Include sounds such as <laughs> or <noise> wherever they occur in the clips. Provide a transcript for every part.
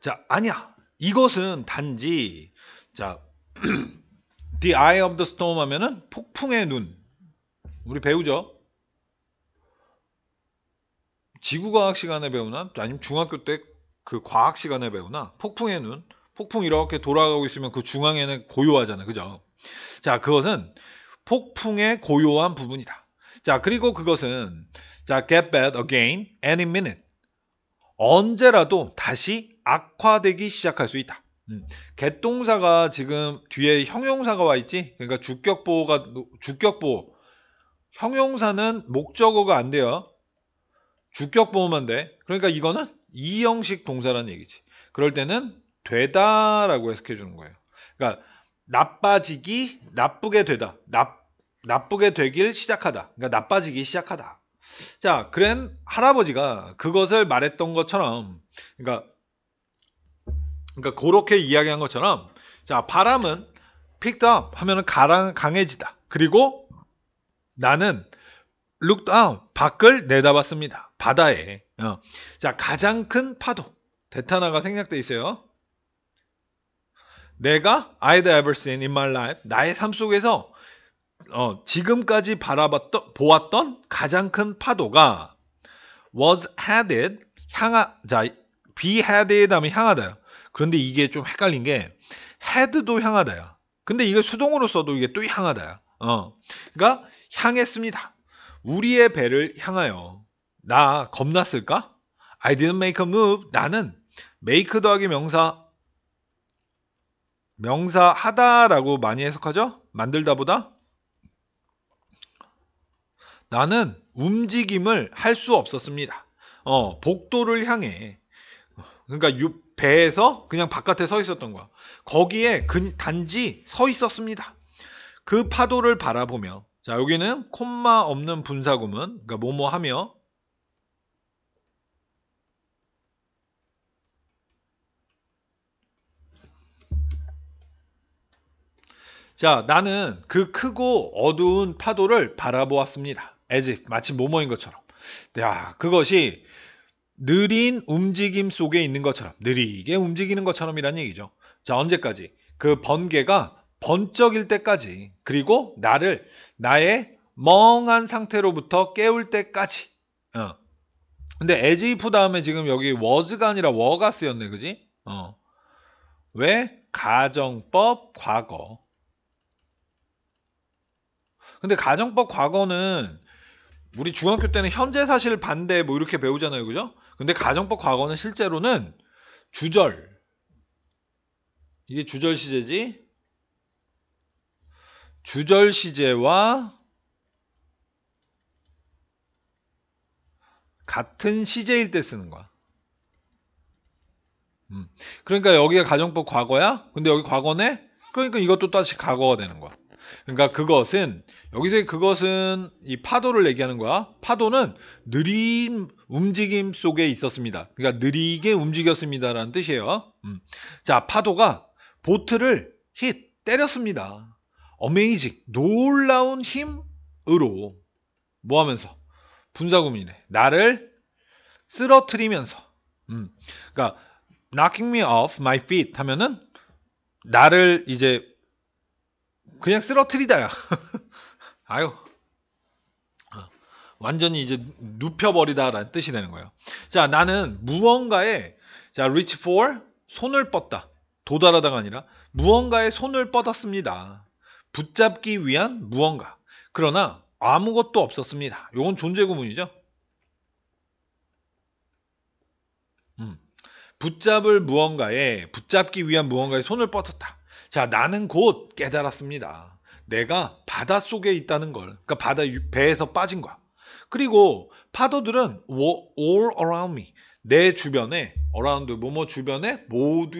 자, 아니야. 이것은 단지 자 <clears throat> The Eye of the Storm 하면은 폭풍의 눈. 우리 배우죠. 지구과학 시간에 배우나 아니면 중학교 때 그 과학 시간에 배우나 폭풍의 눈. 폭풍 이렇게 돌아가고 있으면 그 중앙에는 고요하잖아요. 그죠? 자, 그것은 폭풍의 고요한 부분이다. 자, 그리고 그것은 자, get bad again any minute. 언제라도 다시 악화되기 시작할 수 있다. 음. 개똥사가 지금 뒤에 형용사가 와 있지? 그러니까 주격보호가 주격보호. 형용사는 목적어가 안 돼요. 주격보호만 돼. 그러니까 이거는 이형식 동사라는 얘기지. 그럴 때는 되다라고 해석해 주는 거예요. 그러니까 나빠지기, 나쁘게 되다. 나, 나쁘게 되길 시작하다. 그러니까 나빠지기 시작하다. 자, 그랜 할아버지가 그것을 말했던 것처럼, 그러니까, 그러니까 그렇게 이야기한 것처럼, 자, 바람은 picked up 하면은 가랑, 강해지다. 그리고 나는 looked out 밖을 내다봤습니다. 바다에. 어. 자, 가장 큰 파도. 데타나가 생략돼 있어요. 내가 I'd ever seen in my life. 나의 삶 속에서 어, 지금까지 바라봤던 보았던 가장 큰 파도가 was headed 향하 자 be headed 하면 향하다요. 그런데 이게 좀 헷갈린 게 head도 향하다요. 근데 이걸 수동으로 써도 이게 또 향하다요. 어. 그러니까 향했습니다. 우리의 배를 향하여 나 겁났을까? I didn't make a move. 나는 make 더하기 명사 명사 하다라고 많이 해석하죠? 만들다보다 나는 움직임을 할 수 없었습니다. 어, 복도를 향해 그러니까 유, 배에서 그냥 바깥에 서 있었던 거야. 거기에 근, 단지 서 있었습니다. 그 파도를 바라보며 자 여기는 콤마 없는 분사구문 그러니까 뭐뭐하며 자 나는 그 크고 어두운 파도를 바라보았습니다. as if 마치 뭐뭐인 것처럼. 야, 그것이 느린 움직임 속에 있는 것처럼 느리게 움직이는 것처럼이란 얘기죠. 자, 언제까지? 그 번개가 번쩍일 때까지 그리고 나를 나의 멍한 상태로부터 깨울 때까지. 어. 근데 as if 다음에 지금 여기 was가 아니라 were가 쓰였네, 그지? 어. 왜? 가정법 과거. 근데 가정법 과거는 우리 중학교 때는 현재 사실 반대 뭐 이렇게 배우잖아요. 그죠? 근데 가정법 과거는 실제로는 주절 이게 주절 시제지? 주절 시제와 같은 시제일 때 쓰는 거야. 음. 그러니까 여기가 가정법 과거야? 근데 여기 과거네? 그러니까 이것도 다시 과거가 되는 거야. 그러니까 그것은 여기서 그것은 이 파도를 얘기하는 거야. 파도는 느린 움직임 속에 있었습니다. 그러니까 느리게 움직였습니다라는 뜻이에요. 음. 자, 파도가 보트를 힛 때렸습니다. 어메이징 놀라운 힘으로 뭐 하면서 분사구문이네. 나를 쓰러트리면서 음. 그러니까 knocking me off my feet 하면은 나를 이제 그냥 쓰러트리다야. <laughs> 아유. 아, 완전히 이제 눕혀버리다라는 뜻이 되는 거예요. 자, 나는 무언가에 자, reach for 손을 뻗다. 도달하다가 아니라 무언가에 손을 뻗었습니다. 붙잡기 위한 무언가. 그러나 아무것도 없었습니다. 이건 존재 구문이죠. 음. 붙잡을 무언가에 붙잡기 위한 무언가에 손을 뻗었다. 자, 나는 곧 깨달았습니다. 내가 바다 속에 있다는 걸, 그러니까 바다 배에서 빠진 거야. 그리고 파도들은 all around me, 내 주변에, around 뭐뭐 주변에 모두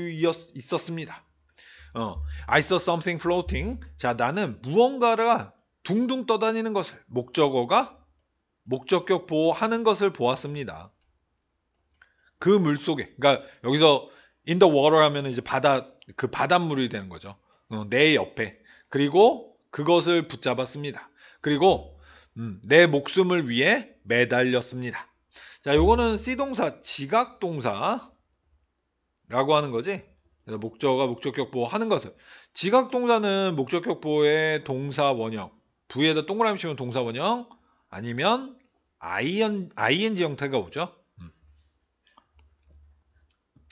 있었습니다. 어, I saw something floating. 자, 나는 무언가가 둥둥 떠다니는 것을 목적어가 목적격 보호하는 것을 보았습니다. 그 물속에, 그러니까 여기서 in the water 하면 이제 바다 그 바닷물이 되는 거죠. 어, 내 옆에 그리고 그것을 붙잡았습니다. 그리고 음, 내 목숨을 위해 매달렸습니다. 자, 요거는 C 동사 지각 동사라고 하는 거지. 그래서 목적어가 목적격 보하는 것을 지각 동사는 목적격 보의 동사 원형 부에다 동그라미 치면 동사 원형 아니면 IN, ing 형태가 오죠.